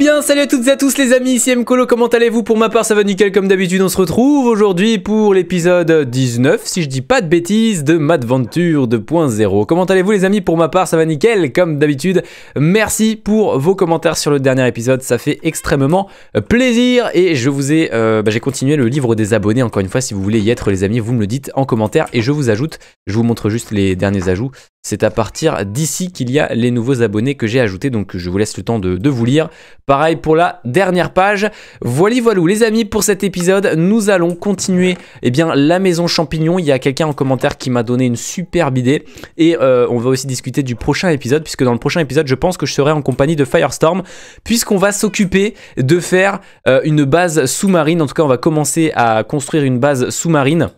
bien, salut à toutes et à tous les amis, ici Mkolo, comment allez-vous Pour ma part, ça va nickel comme d'habitude, on se retrouve aujourd'hui pour l'épisode 19, si je dis pas de bêtises, de Madventure 2.0. Comment allez-vous les amis Pour ma part, ça va nickel comme d'habitude. Merci pour vos commentaires sur le dernier épisode, ça fait extrêmement euh, plaisir et je vous ai... Euh, bah, j'ai continué le livre des abonnés, encore une fois, si vous voulez y être les amis, vous me le dites en commentaire et je vous ajoute, je vous montre juste les derniers ajouts. C'est à partir d'ici qu'il y a les nouveaux abonnés que j'ai ajoutés, donc je vous laisse le temps de vous lire. Pareil pour la dernière page. Voilà, voilà les amis pour cet épisode. Nous allons continuer eh bien, la maison champignon. Il y a quelqu'un en commentaire qui m'a donné une superbe idée. Et euh, on va aussi discuter du prochain épisode, puisque dans le prochain épisode, je pense que je serai en compagnie de Firestorm, puisqu'on va s'occuper de faire euh, une base sous-marine. En tout cas, on va commencer à construire une base sous-marine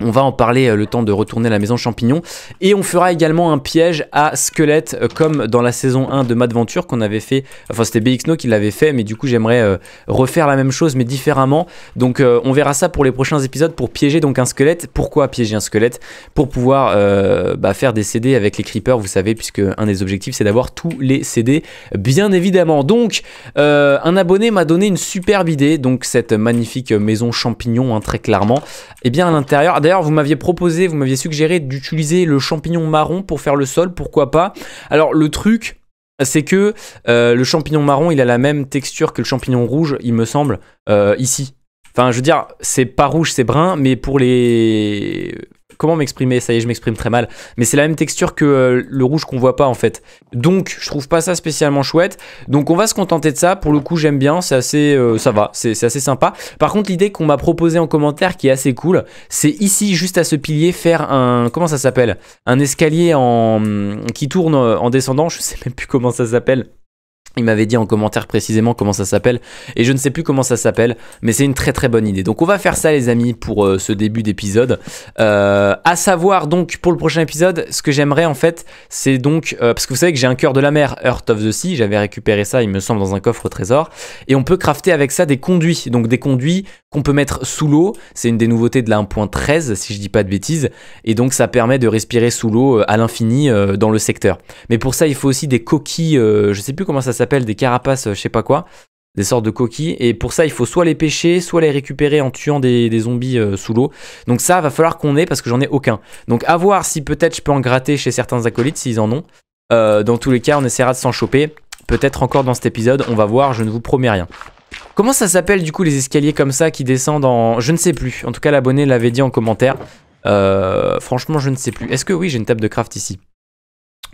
on va en parler euh, le temps de retourner à la maison champignon. Et on fera également un piège à squelette euh, comme dans la saison 1 de Madventure qu'on avait fait. Enfin c'était BXNO qui l'avait fait mais du coup j'aimerais euh, refaire la même chose mais différemment. Donc on verra ça pour les prochains épisodes pour piéger donc un squelette. Pourquoi piéger un squelette Pour pouvoir bah, faire des CD avec les creepers vous savez puisque un des objectifs c'est d'avoir tous les CD bien évidemment. Donc un abonné m'a donné une superbe idée donc cette magnifique maison champignon hein, très clairement. Et eh bien à l'intérieur... D'ailleurs, vous m'aviez proposé, vous m'aviez suggéré d'utiliser le champignon marron pour faire le sol, pourquoi pas Alors le truc, c'est que euh, le champignon marron, il a la même texture que le champignon rouge, il me semble, euh, ici. Enfin, je veux dire, c'est pas rouge, c'est brun, mais pour les comment m'exprimer Ça y est, je m'exprime très mal. Mais c'est la même texture que euh, le rouge qu'on voit pas en fait. Donc, je trouve pas ça spécialement chouette. Donc, on va se contenter de ça. Pour le coup, j'aime bien. C'est assez, euh, ça va. C'est assez sympa. Par contre, l'idée qu'on m'a proposée en commentaire, qui est assez cool, c'est ici, juste à ce pilier, faire un comment ça s'appelle Un escalier en qui tourne euh, en descendant. Je sais même plus comment ça s'appelle. Il m'avait dit en commentaire précisément comment ça s'appelle et je ne sais plus comment ça s'appelle mais c'est une très très bonne idée. Donc on va faire ça les amis pour euh, ce début d'épisode. Euh, à savoir donc pour le prochain épisode ce que j'aimerais en fait c'est donc euh, parce que vous savez que j'ai un cœur de la mer Earth of the Sea, j'avais récupéré ça il me semble dans un coffre trésor et on peut crafter avec ça des conduits. Donc des conduits qu'on peut mettre sous l'eau, c'est une des nouveautés de la 1.13 si je dis pas de bêtises et donc ça permet de respirer sous l'eau euh, à l'infini dans le secteur. Mais pour ça il faut aussi des coquilles, je sais plus comment ça s'appelle des carapaces, euh, je sais pas quoi, des sortes de coquilles. Et pour ça, il faut soit les pêcher, soit les récupérer en tuant des, zombies euh, sous l'eau. Donc ça, va falloir qu'on ait parce que j'en ai aucun. Donc à voir si peut-être je peux en gratter chez certains acolytes s'ils en ont. Euh, dans tous les cas, on essaiera de s'en choper. Peut-être encore dans cet épisode, on va voir, je ne vous promets rien. Comment ça s'appelle du coup les escaliers comme ça qui descendent en... Je ne sais plus, en tout cas l'abonné l'avait dit en commentaire. franchement, je ne sais plus. Est-ce que oui, j'ai une table de craft ici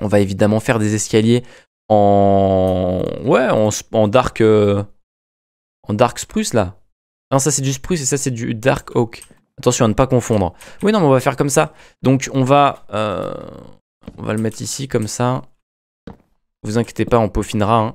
On va évidemment faire des escaliers en. Ouais, en, Dark. Euh, en Dark Spruce là. Non, ça c'est du Spruce et ça c'est du Dark Oak. Attention à ne pas confondre. Oui, non, mais on va faire comme ça. Donc on va. Euh, on va le mettre ici comme ça. Vous inquiétez pas, on peaufinera. Hein.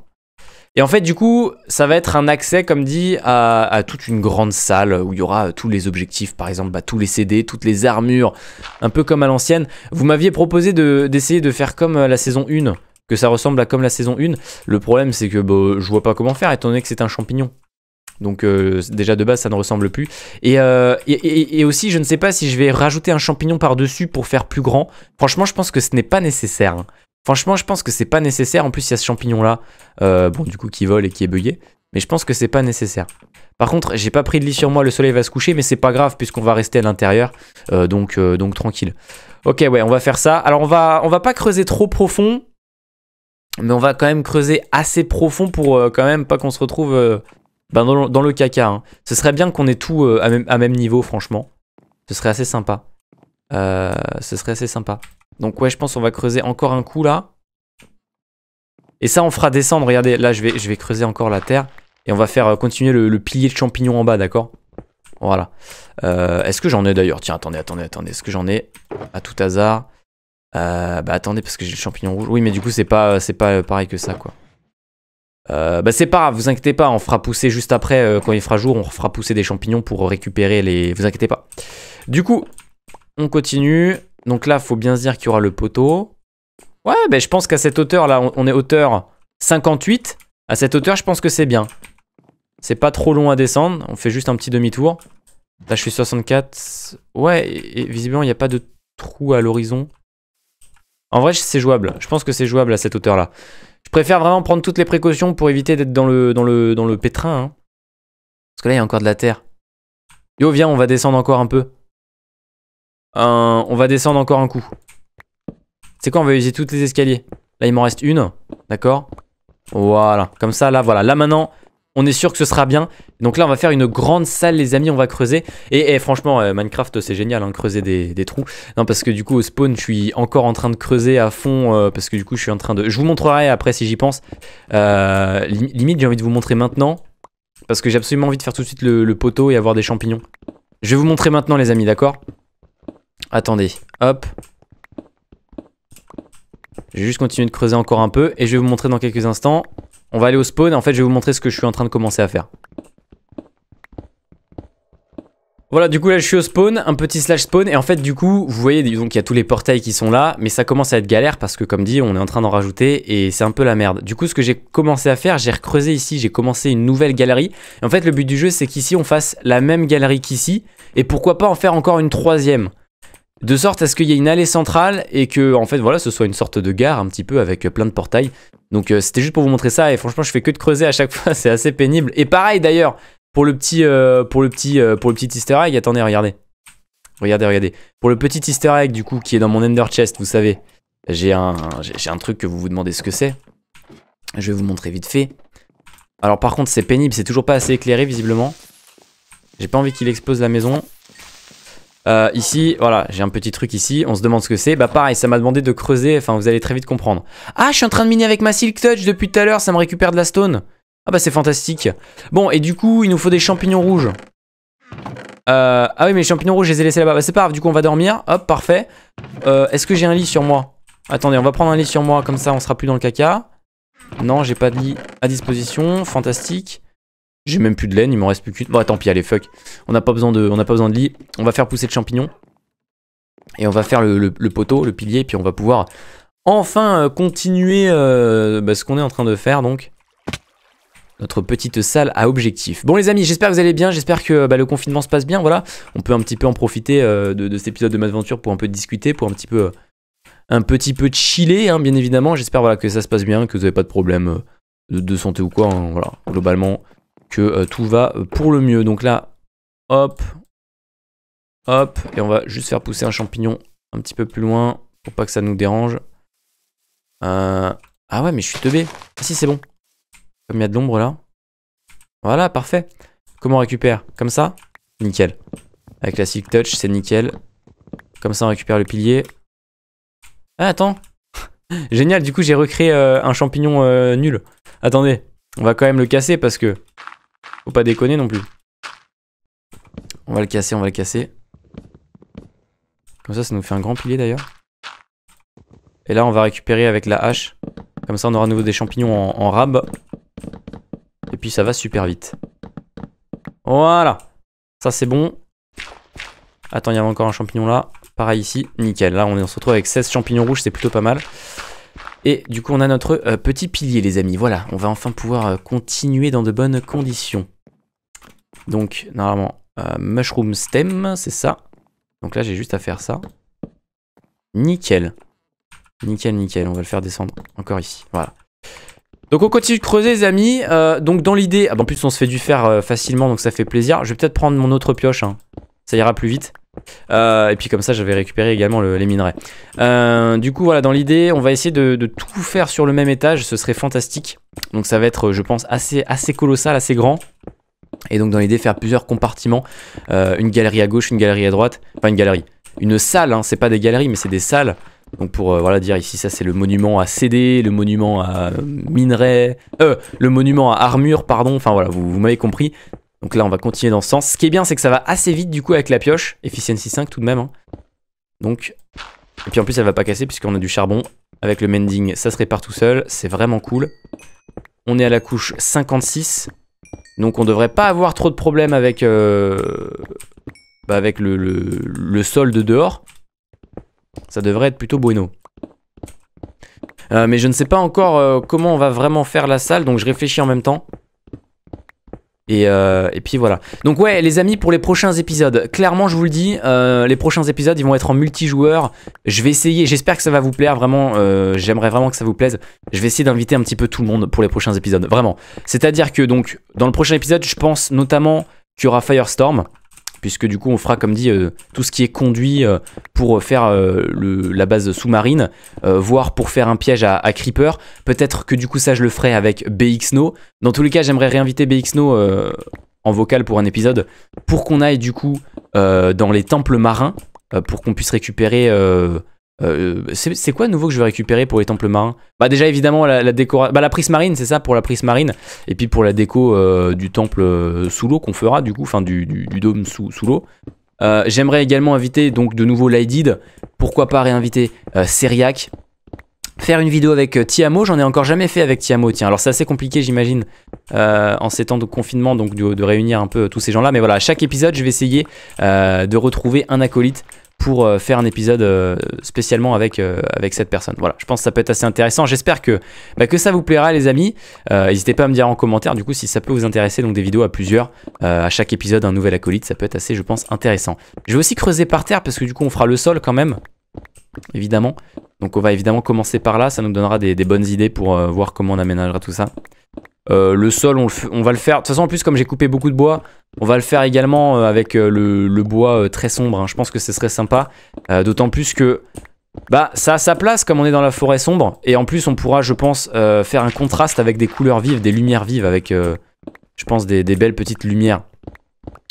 Et en fait, du coup, ça va être un accès, comme dit, à, toute une grande salle où il y aura euh, tous les objectifs, par exemple, bah, tous les CD, toutes les armures, un peu comme à l'ancienne. Vous m'aviez proposé d'essayer de, faire comme la saison 1, que ça ressemble à comme la saison 1. Le problème, c'est que bah, je vois pas comment faire, étant donné que c'est un champignon. Donc euh, déjà de base ça ne ressemble plus. Euh, et, aussi je ne sais pas si je vais rajouter un champignon par-dessus pour faire plus grand. Franchement je pense que ce n'est pas nécessaire. Hein. Franchement je pense que c'est pas nécessaire. En plus il y a ce champignon là, euh, bon du coup qui vole et qui est bugué. Mais je pense que c'est pas nécessaire. Par contre j'ai pas pris de lit sur moi, le soleil va se coucher mais c'est pas grave puisqu'on va rester à l'intérieur. donc, donc tranquille. Ok ouais on va faire ça. Alors on va, on va pas creuser trop profond mais on va quand même creuser assez profond pour euh, quand même pas qu'on se retrouve euh, ben, dans, le, caca. Hein. Ce serait bien qu'on ait tout euh, à, même, niveau, franchement. Ce serait assez sympa. ce serait assez sympa. Donc ouais, je pense qu'on va creuser encore un coup là. Et ça, on fera descendre. Regardez, là, je vais, je vais creuser encore la terre. Et on va faire continuer le, le pilier de champignons en bas, d'accord Voilà. Est-ce que j'en ai d'ailleurs Tiens, attendez, attendez, attendez. Est-ce que j'en ai À tout hasard. Euh, bah attendez, parce que j'ai le champignon rouge. Oui, mais du coup, c'est pas, c'est pas euh, pareil que ça, quoi. Euh, bah c'est pas grave, vous inquiétez pas, on fera pousser juste après, quand il fera jour, on fera pousser des champignons pour récupérer les... Vous inquiétez pas. Du coup, on continue. Donc là, faut bien se dire qu'il y aura le poteau. Ouais, bah, je pense qu'à cette hauteur-là, on, est hauteur 58. À cette hauteur, je pense que c'est bien. C'est pas trop long à descendre, on fait juste un petit demi-tour. Là, je suis 64. Ouais, et, visiblement, il n'y a pas de trou à l'horizon. En vrai, c'est jouable. Je pense que c'est jouable à cette hauteur-là. Je préfère vraiment prendre toutes les précautions pour éviter d'être dans le, dans, le, dans le pétrin. Hein. Parce que là, il y a encore de la terre. Yo, viens, on va descendre encore un peu. on va descendre encore un coup. C'est quoi On va utiliser toutes les escaliers. Là, il m'en reste une. D'accord Voilà. Comme ça, là, voilà. Là, maintenant, on est sûr que ce sera bien. Donc là, on va faire une grande salle, les amis, on va creuser. Et, franchement, euh, Minecraft, c'est génial, hein, creuser des, trous. Non, parce que du coup, au spawn, je suis encore en train de creuser à fond, euh, parce que du coup, je suis en train de... Je vous montrerai après si j'y pense. Euh, limite, j'ai envie de vous montrer maintenant, parce que j'ai absolument envie de faire tout de suite le, le poteau et avoir des champignons. Je vais vous montrer maintenant, les amis, d'accord Attendez, hop. Je vais juste continuer de creuser encore un peu, et je vais vous montrer dans quelques instants. On va aller au spawn et en fait je vais vous montrer ce que je suis en train de commencer à faire. Voilà, du coup là je suis au spawn, un petit slash spawn et en fait du coup, vous voyez donc il y a tous les portails qui sont là, mais ça commence à être galère parce que comme dit, on est en train d'en rajouter et c'est un peu la merde. Du coup, ce que j'ai commencé à faire, j'ai recreusé ici, j'ai commencé une nouvelle galerie. Et en fait, le but du jeu c'est qu'ici on fasse la même galerie qu'ici et pourquoi pas en faire encore une troisième. De sorte à ce qu'il y ait une allée centrale et que, en fait, voilà, ce soit une sorte de gare un petit peu avec euh, plein de portails. Donc euh, c'était juste pour vous montrer ça et franchement, je fais que de creuser à chaque fois, c'est assez pénible. Et pareil d'ailleurs, pour le petit, euh, pour le petit, pour le petit Easter egg, attendez, regardez, regardez, regardez. Pour le petit Easter egg du coup qui est dans mon Ender chest, vous savez, j'ai un, j'ai un truc que vous vous demandez ce que c'est. Je vais vous montrer vite fait. Alors par contre, c'est pénible, c'est toujours pas assez éclairé visiblement. J'ai pas envie qu'il explose la maison. Euh, ici, voilà, j'ai un petit truc ici, on se demande ce que c'est. Bah pareil, ça m'a demandé de creuser, enfin vous allez très vite comprendre. Ah, je suis en train de miner avec ma Silk Touch depuis tout à l'heure, ça me récupère de la stone. Ah bah c'est fantastique. Bon, et du coup, il nous faut des champignons rouges. Euh, ah oui, mais les champignons rouges, je les ai laissés là-bas. Bah c'est pas grave, du coup on va dormir. Hop, parfait. Euh, est-ce que j'ai un lit sur moi Attendez, on va prendre un lit sur moi, comme ça on sera plus dans le caca. Non, j'ai pas de lit à disposition, fantastique. J'ai même plus de laine, il m'en reste plus qu'une. Bon, tant pis, allez, fuck. On n'a pas, besoin de, pas besoin de lit. On va faire pousser le champignon. Et on va faire le, poteau, le pilier, et puis on va pouvoir enfin euh, continuer euh, bah, ce qu'on est en train de faire, donc notre petite salle à objectif. Bon les amis, j'espère que vous allez bien, j'espère que bah, le confinement se passe bien, voilà. On peut un petit peu en profiter euh, de, cet épisode de Madventure pour un peu discuter, pour un petit peu, un petit peu chiller, hein, bien évidemment. J'espère voilà, que ça se passe bien, que vous n'avez pas de problème de, santé ou quoi, hein, voilà. Globalement, que euh, tout va euh, pour le mieux. Donc là, hop, hop, et on va juste faire pousser un champignon un petit peu plus loin pour pas que ça nous dérange. Euh, ah ouais, mais je suis teubé. Ah si, c'est bon. Comme il y a de l'ombre là. Voilà, parfait. Comment on récupère Comme ça Nickel. Avec la Silk Touch, c'est nickel. Comme ça, on récupère le pilier. Ah, attends. Génial, du coup, j'ai recréé un champignon nul. Attendez, on va quand même le casser parce que pas déconner non plus. On va le casser, on va le casser. Comme ça, ça nous fait un grand pilier d'ailleurs. Et là, on va récupérer avec la hache. Comme ça, on aura à nouveau des champignons en, en rab. Et puis, ça va super vite. Voilà. Ça, c'est bon. Attends, il y avait encore un champignon là. Pareil ici. Nickel. Là, on, se retrouve avec 16 champignons rouges. C'est plutôt pas mal. Et du coup, on a notre euh, petit pilier, les amis. Voilà, on va enfin pouvoir euh, continuer dans de bonnes conditions. Donc, normalement, euh, mushroom stem, c'est ça. Donc là, j'ai juste à faire ça. Nickel. Nickel, nickel. On va le faire descendre encore ici. Voilà. Donc on continue de creuser les amis, euh, donc dans l'idée, ah, en plus on se fait du fer euh, facilement donc ça fait plaisir, je vais peut-être prendre mon autre pioche, hein. ça ira plus vite, et puis comme ça j'avais récupéré également les minerais. du coup voilà dans l'idée on va essayer de, de, tout faire sur le même étage, ce serait fantastique, donc ça va être je pense assez, assez colossal, assez grand, et donc dans l'idée faire plusieurs compartiments, euh, une galerie à gauche, une galerie à droite, enfin une galerie, une salle, hein, c'est pas des galeries mais c'est des salles. Donc pour euh, voilà dire ici ça c'est le monument à CD, le monument à euh, minerai, euh, le monument à armure pardon, enfin voilà vous, m'avez compris. Donc là on va continuer dans ce sens. Ce qui est bien c'est que ça va assez vite du coup avec la pioche, efficiency 5 tout de même. Hein. Donc, et puis en plus elle va pas casser puisqu'on a du charbon avec le mending, ça se répare tout seul, c'est vraiment cool. On est à la couche 56, donc on devrait pas avoir trop de problèmes avec, euh, bah, avec le, le, sol de dehors. Ça devrait être plutôt bueno. Euh, mais je ne sais pas encore euh, comment on va vraiment faire la salle, donc je réfléchis en même temps. Et, euh, et, puis voilà. Donc ouais, les amis, pour les prochains épisodes, clairement, je vous le dis, euh, les prochains épisodes, ils vont être en multijoueur. Je vais essayer, j'espère que ça va vous plaire, vraiment, euh, j'aimerais vraiment que ça vous plaise. Je vais essayer d'inviter un petit peu tout le monde pour les prochains épisodes, vraiment. C'est-à-dire que donc, dans le prochain épisode, je pense notamment qu'il y aura Firestorm puisque du coup on fera comme dit euh, tout ce qui est conduit euh, pour faire euh, la base sous-marine, voire pour faire un piège à, à Creeper. Peut-être que du coup ça je le ferai avec BXNO. Dans tous les cas j'aimerais réinviter BXNO en vocal pour un épisode pour qu'on aille du coup dans les temples marins, pour qu'on puisse récupérer euh, c'est quoi nouveau que je vais récupérer pour les temples marins Bah déjà évidemment la, décoration, bah la prise marine c'est ça pour la prise marine et puis pour la déco euh, du temple euh, sous l'eau qu'on fera du coup, enfin du, dôme sous, l'eau. J'aimerais également inviter donc de nouveau Lydid, pourquoi pas réinviter Seriac, faire une vidéo avec Tiamo, j'en ai encore jamais fait avec Tiamo, tiens. Alors c'est assez compliqué j'imagine en ces temps de confinement donc de, réunir un peu tous ces gens-là, mais voilà, à chaque épisode je vais essayer de retrouver un acolyte pour euh, faire un épisode euh, spécialement avec, euh, avec cette personne. Voilà, je pense que ça peut être assez intéressant. J'espère que, bah, que ça vous plaira, les amis. N'hésitez pas à me dire en commentaire, du coup, si ça peut vous intéresser, donc des vidéos à plusieurs, à chaque épisode, un nouvel acolyte, ça peut être assez, je pense, intéressant. Je vais aussi creuser par terre, parce que du coup, on fera le sol quand même, évidemment. Donc on va évidemment commencer par là, ça nous donnera des, bonnes idées pour euh, voir comment on aménagera tout ça. Euh, le sol, on, va le faire. De toute façon, en plus, comme j'ai coupé beaucoup de bois, on va le faire également euh, avec le, bois très sombre. Hein. Je pense que ce serait sympa. D'autant plus que bah, ça a sa place comme on est dans la forêt sombre. Et en plus, on pourra, je pense, faire un contraste avec des couleurs vives, des lumières vives, avec, je pense, des belles petites lumières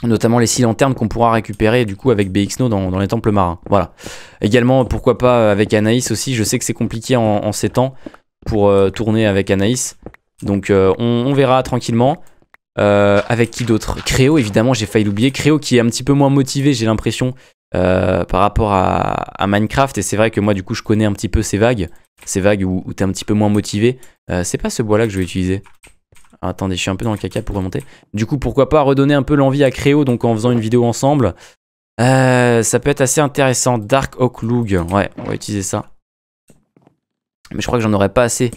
notamment les six lanternes qu'on pourra récupérer du coup avec BXNO dans, dans, les temples marins. Voilà. Également, pourquoi pas avec Anaïs aussi, je sais que c'est compliqué en, ces temps pour euh, tourner avec Anaïs. Donc euh, on, verra tranquillement. Euh, avec qui d'autre Créo, évidemment, j'ai failli l'oublier. Créo qui est un petit peu moins motivé, j'ai l'impression, par rapport à, Minecraft. Et c'est vrai que moi, du coup, je connais un petit peu ces vagues. Ces vagues où, tu es un petit peu moins motivé. c'est pas ce bois-là que je vais utiliser. Ah, attendez, je suis un peu dans le caca pour remonter. Du coup, pourquoi pas redonner un peu l'envie à Créo, donc en faisant une vidéo ensemble. Euh, ça peut être assez intéressant. Dark Oak Lug. Ouais, on va utiliser ça. Mais je crois que j'en aurais pas assez.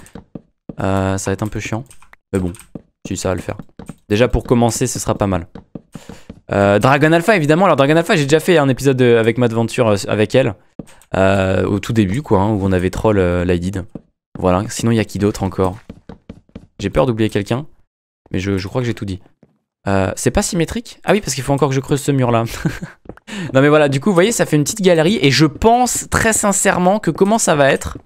Euh, ça va être un peu chiant. Mais bon, si ça va le faire. Déjà pour commencer, ce sera pas mal. Euh, Dragon Alpha, évidemment. Alors, Dragon Alpha, j'ai déjà fait un épisode avec Madventure avec elle. au tout début, quoi, hein, où on avait troll la Voilà. Sinon, il y a qui d'autre encore j'ai peur d'oublier quelqu'un, mais je, crois que j'ai tout dit. Euh, c'est pas symétrique Ah oui, parce qu'il faut encore que je creuse ce mur-là. non mais voilà, du coup, vous voyez, ça fait une petite galerie, et je pense très sincèrement que comment ça va être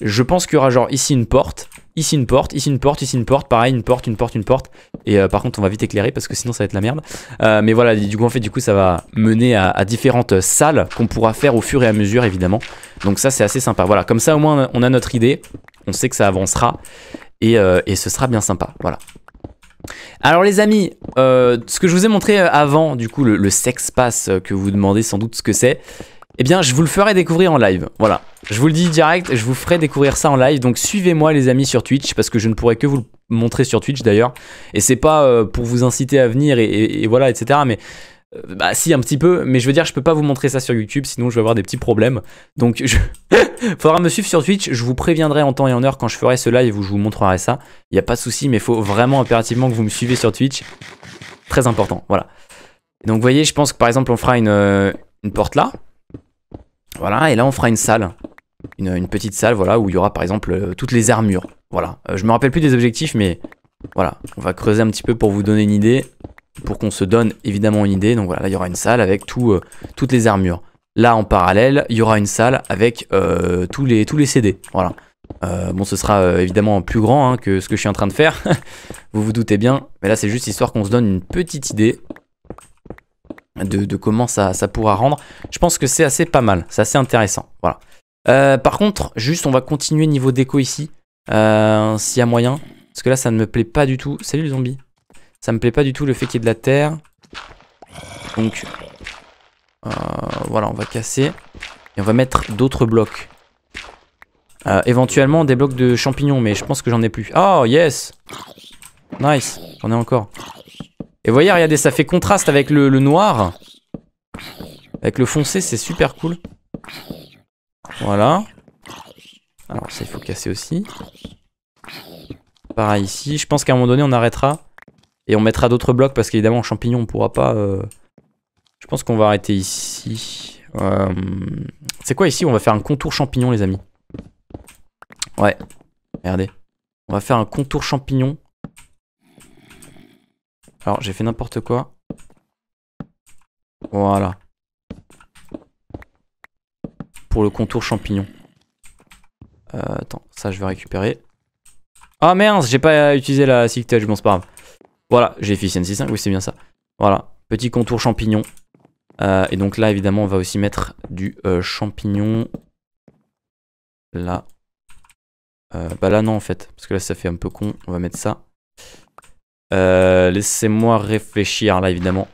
Je pense qu'il y aura genre ici une porte, ici une porte, ici une porte, ici une porte, pareil, une porte, une porte, une porte. Et euh, par contre, on va vite éclairer parce que sinon ça va être la merde. Euh, mais voilà, du coup, en fait, du coup, ça va mener à, à différentes salles qu'on pourra faire au fur et à mesure, évidemment. Donc ça, c'est assez sympa. Voilà, comme ça, au moins, on a notre idée. On sait que ça avancera et, euh, et ce sera bien sympa. Voilà. Alors les amis, euh, ce que je vous ai montré euh, avant, du coup le, sex pass que vous demandez sans doute ce que c'est, eh bien je vous le ferai découvrir en live, voilà. Je vous le dis direct, je vous ferai découvrir ça en live, donc suivez-moi les amis sur Twitch, parce que je ne pourrai que vous le montrer sur Twitch d'ailleurs, et c'est pas pour vous inciter à venir et, et voilà, etc. Mais euh, bah si un petit peu, mais je veux dire je peux pas vous montrer ça sur YouTube, sinon je vais avoir des petits problèmes. Donc je... faudra me suivre sur Twitch, je vous préviendrai en temps et en heure quand je ferai cela et où je vous montrerai ça. Il n'y a pas de souci, mais faut vraiment impérativement que vous me suivez sur Twitch. Très important, voilà. Donc vous voyez, je pense que par exemple on fera une, euh, une porte là. Voilà, et là on fera une salle. Une, petite salle, voilà, où il y aura par exemple euh, toutes les armures. Voilà, je me rappelle plus des objectifs, mais voilà, on va creuser un petit peu pour vous donner une idée pour qu'on se donne évidemment une idée. Donc voilà, il y aura une salle avec euh, toutes les armures. Là en parallèle, il y aura une salle avec euh, tous, les, CD. Voilà. Euh, bon, ce sera évidemment plus grand hein, que ce que je suis en train de faire. vous vous doutez bien. Mais là, c'est juste histoire qu'on se donne une petite idée de, comment ça, ça, pourra rendre. Je pense que c'est assez pas mal. C'est assez intéressant. Voilà. par contre, juste, on va continuer niveau déco ici. S'il y a moyen. Parce que là, ça ne me plaît pas du tout. Salut les zombies. Ça me plaît pas du tout le fait qu'il y ait de la terre. Donc, euh, voilà, on va casser. Et on va mettre d'autres blocs. Euh, éventuellement des blocs de champignons, mais je pense que j'en ai plus. Oh, yes Nice, j'en ai encore. Et voyez, regardez, ça fait contraste avec le, le noir. Avec le foncé, c'est super cool. Voilà. Alors ça, il faut casser aussi. Pareil ici. Je pense qu'à un moment donné, on arrêtera. Et on mettra d'autres blocs parce qu'évidemment, en champignon, on pourra pas. Euh, je pense qu'on va arrêter ici. Euh, c'est quoi ici On va faire un contour champignon, les amis. Ouais. Regardez. On va faire un contour champignon. Alors, j'ai fait n'importe quoi. Voilà. Pour le contour champignon. Euh, attends, ça je vais récupérer. Ah oh, merde, j'ai pas utilisé la je bon c'est pas grave. Voilà, j'ai efficiency 5, oui c'est bien ça. Voilà, petit contour champignon. Euh, et donc là, évidemment, on va aussi mettre du euh, champignon. Là. Euh, bah là, non, en fait. Parce que là, ça fait un peu con. On va mettre ça. Laissez-moi réfléchir, là, évidemment.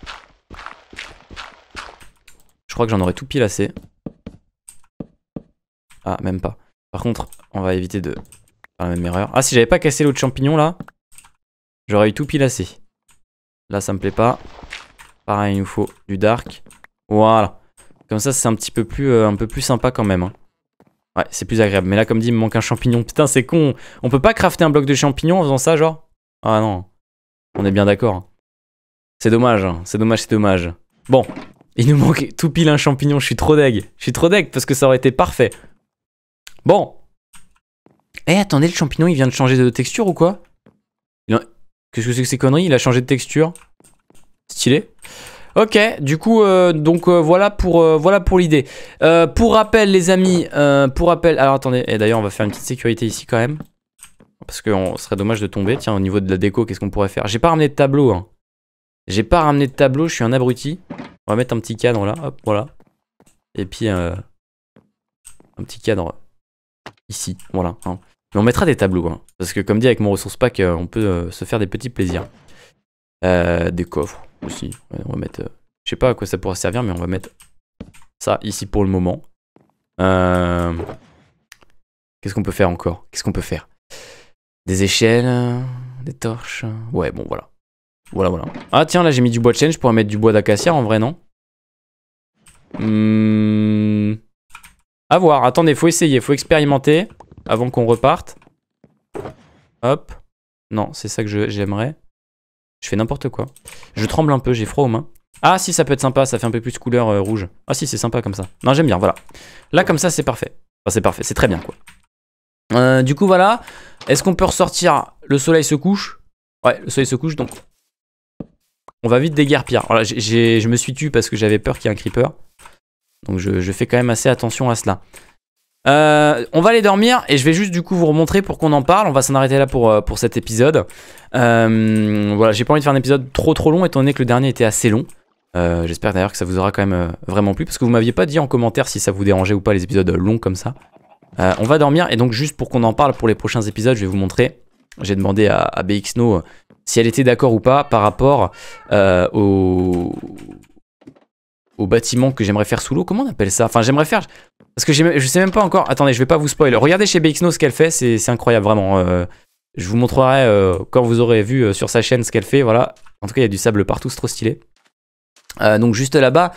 Je crois que j'en aurais tout pile assez. Ah, même pas. Par contre, on va éviter de faire la même erreur. Ah, si j'avais pas cassé l'autre champignon, là, J'aurais eu tout assez Là, ça me plaît pas. Pareil, il nous faut du dark. Voilà. Comme ça, c'est un petit peu plus, euh, un peu plus sympa quand même. Hein. Ouais, c'est plus agréable. Mais là, comme dit, il me manque un champignon. Putain, c'est con. On peut pas crafter un bloc de champignons en faisant ça, genre Ah non. On est bien d'accord. Hein. C'est dommage, hein. c'est dommage, c'est dommage. Bon, il nous manque tout pile un champignon. Je suis trop deg. Je suis trop deg parce que ça aurait été parfait. Bon. Eh, attendez, le champignon, il vient de changer de texture ou quoi Qu'est-ce que c'est que ces conneries Il a changé de texture. Stylé. Ok, du coup, euh, donc euh, voilà pour euh, voilà pour l'idée. pour rappel, les amis, pour rappel, alors attendez, et d'ailleurs on va faire une petite sécurité ici quand même, parce que on serait dommage de tomber. Tiens, au niveau de la déco, qu'est-ce qu'on pourrait faire J'ai pas ramené de tableau. Hein. J'ai pas ramené de tableau. Je suis un abruti. On va mettre un petit cadre là, hop, voilà. Et puis un petit cadre ici, voilà. Hein. Mais on mettra des tableaux, hein. parce que comme dit avec mon ressource pack, euh, on peut euh, se faire des petits plaisirs. Euh, des coffres aussi. on va mettre. je sais pas à quoi ça pourra servir, mais on va mettre ça ici pour le moment. Qu'est-ce qu'on peut faire encore Qu'est-ce qu'on peut faire Des échelles, des torches. Ouais, bon, voilà. Voilà, voilà. Ah, tiens, là, j'ai mis du bois de chêne. Je pourrais mettre du bois d'acacia en vrai, non Hmm... À voir. Attendez, faut essayer, faut expérimenter avant qu'on reparte. Hop. Non, c'est ça que j'aimerais. Je, fais n'importe quoi. Je tremble un peu, j'ai froid aux mains. Ah si, ça peut être sympa, ça fait un peu plus couleur euh, rouge. Ah si, c'est sympa comme ça. Non, j'aime bien, voilà. Là, comme ça, c'est parfait. Enfin, c'est parfait, c'est très bien, quoi. Euh, du coup, voilà. Est-ce qu'on peut ressortir Le soleil se couche Ouais, le soleil se couche, donc... On va vite déguerpir. Voilà, je me suis tué parce que j'avais peur qu'il y ait un creeper. Donc je, fais quand même assez attention à cela. Euh, on va aller dormir et je vais juste du coup vous remontrer pour qu'on en parle. On va s'en arrêter là pour, euh, pour cet épisode. Euh, voilà, j'ai pas envie de faire un épisode trop trop long étant donné que le dernier était assez long. J'espère d'ailleurs que ça vous aura quand même vraiment plu parce que vous m'aviez pas dit en commentaire si ça vous dérangeait ou pas les épisodes longs comme ça. on va dormir et donc juste pour qu'on en parle pour les prochains épisodes, je vais vous montrer. J'ai demandé à, à BXNO si elle était d'accord ou pas par rapport au au bâtiment que j'aimerais faire sous l'eau. Comment on appelle ça Enfin, j'aimerais faire. Parce que je sais même pas encore. Attendez, je vais pas vous spoiler. Regardez chez BXNO ce qu'elle fait, c'est incroyable, vraiment. Euh, je vous montrerai euh, quand vous aurez vu euh, sur sa chaîne ce qu'elle fait. Voilà. En tout cas, il y a du sable partout, c'est trop stylé. donc, juste là-bas,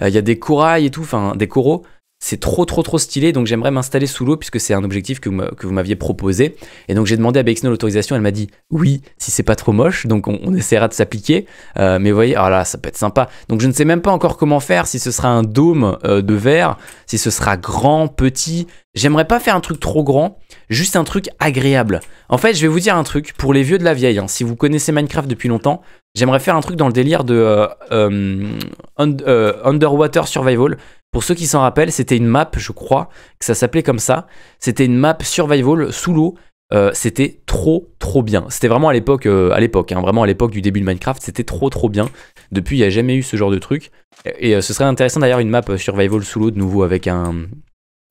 il y a des corails et tout, enfin, des coraux. C'est trop trop trop stylé, donc j'aimerais m'installer sous l'eau puisque c'est un objectif que, vous m'aviez proposé. Et donc j'ai demandé à Bexno l'autorisation, elle m'a dit oui, si c'est pas trop moche, donc on, essaiera de s'appliquer. Euh, mais vous voyez, alors ah là, ça peut être sympa. Donc je ne sais même pas encore comment faire, si ce sera un dôme euh, de verre, si ce sera grand, petit. J'aimerais pas faire un truc trop grand, juste un truc agréable. En fait, je vais vous dire un truc, pour les vieux de la vieille, hein. si vous connaissez Minecraft depuis longtemps, j'aimerais faire un truc dans le délire de euh, Underwater Survival. Pour ceux qui s'en rappellent, c'était une map, je crois, que ça s'appelait comme ça. C'était une map survival sous l'eau. Euh, c'était trop trop bien. C'était vraiment à l'époque, euh, à l'époque, hein, vraiment à l'époque du début de Minecraft, c'était trop trop bien. Depuis, il n'y a jamais eu ce genre de truc. Et, euh, ce serait intéressant d'ailleurs une map survival sous l'eau de nouveau avec un.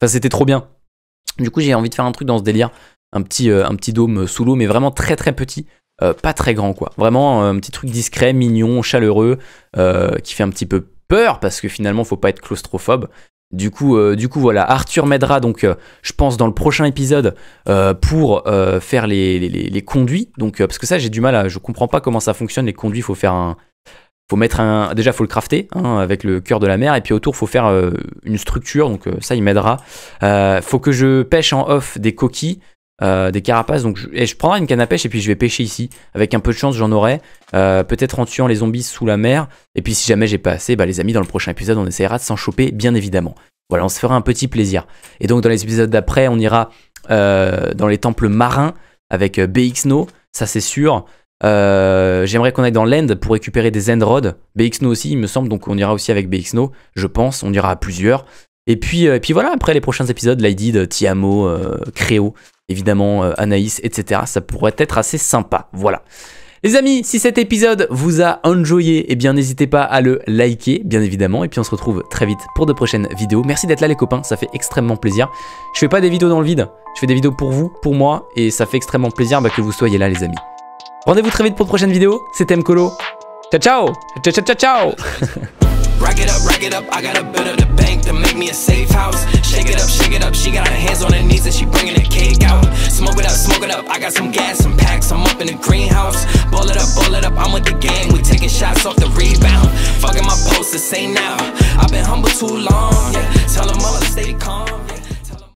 Enfin, c'était trop bien. Du coup, j'ai envie de faire un truc dans ce délire, un petit, un petit dôme sous l'eau, mais vraiment très très petit. pas très grand quoi, vraiment un petit truc discret, mignon, chaleureux, qui fait un petit peu peur parce que finalement, faut pas être claustrophobe. Du coup, euh, du coup, voilà, Arthur m'aidera donc, euh, je pense, dans le prochain épisode euh, pour faire les, les, les, conduits. Donc, parce que ça, j'ai du mal à, je comprends pas comment ça fonctionne les conduits. Faut faire un, faut mettre un, déjà faut le crafter hein, avec le cœur de la mer et puis autour faut faire une structure. Donc ça, il m'aidera. faut que je pêche en off des coquilles. Euh, des carapaces. Donc je, et je prendrai une canne à pêche et puis je vais pêcher ici. Avec un peu de chance, j'en aurai. Euh, peut-être en tuant les zombies sous la mer. Et puis si jamais j'ai pas assez, bah les amis, dans le prochain épisode, on essaiera de s'en choper, bien évidemment. Voilà, on se fera un petit plaisir. Et donc dans les épisodes d'après, on ira euh, dans les temples marins avec BXNO, ça c'est sûr. J'aimerais qu'on aille dans l'End pour récupérer des End Rods. BXNO aussi, il me semble, donc on ira aussi avec BXNO, je pense. On ira à plusieurs. Et puis, puis voilà, après les prochains épisodes, l'ID de Tiamo, Créo évidemment euh, Anaïs, etc. Ça pourrait être assez sympa. Voilà. Les amis, si cet épisode vous a enjoyé, eh bien n'hésitez pas à le liker, bien évidemment, et puis on se retrouve très vite pour de prochaines vidéos. Merci d'être là les copains, ça fait extrêmement plaisir. Je fais pas des vidéos dans le vide, je fais des vidéos pour vous, pour moi, et ça fait extrêmement plaisir bah, que vous soyez là les amis. Rendez-vous très vite pour de prochaines vidéos, c'était Mkolo. ciao Ciao ciao ciao ciao Rack it up, rack it up, I got to build up the bank to make me a safe house. Shake it up, shake it up, she got her hands on her knees and she bringing the cake out. Smoke it up, smoke it up, I got some gas, some packs, I'm up in the greenhouse. Ball it up, ball it up, I'm with the gang, we taking shots off the rebound. Fucking my post, to ain't now. I've been humble too long, yeah. Tell them all to stay calm, yeah.